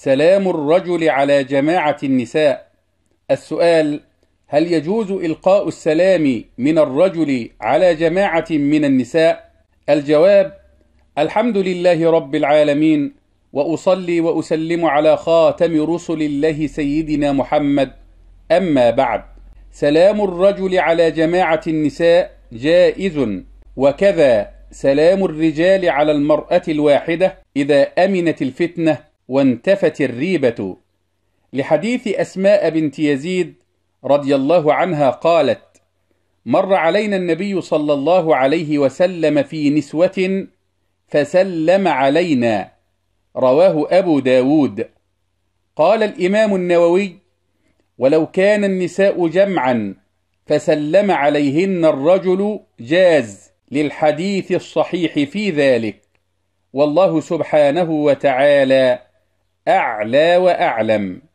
سلام الرجل على جماعة النساء السؤال هل يجوز إلقاء السلام من الرجل على جماعة من النساء؟ الجواب الحمد لله رب العالمين وأصلي وأسلم على خاتم رسل الله سيدنا محمد أما بعد سلام الرجل على جماعة النساء جائز وكذا سلام الرجال على المرأة الواحدة إذا أمنت الفتنة وانتفت الريبة لحديث أسماء بنت يزيد رضي الله عنها قالت مر علينا النبي صلى الله عليه وسلم في نسوة فسلم علينا رواه أبو داود قال الإمام النووي ولو كان النساء جمعا فسلم عليهن الرجل جاز للحديث الصحيح في ذلك والله سبحانه وتعالى أعلى وأعلم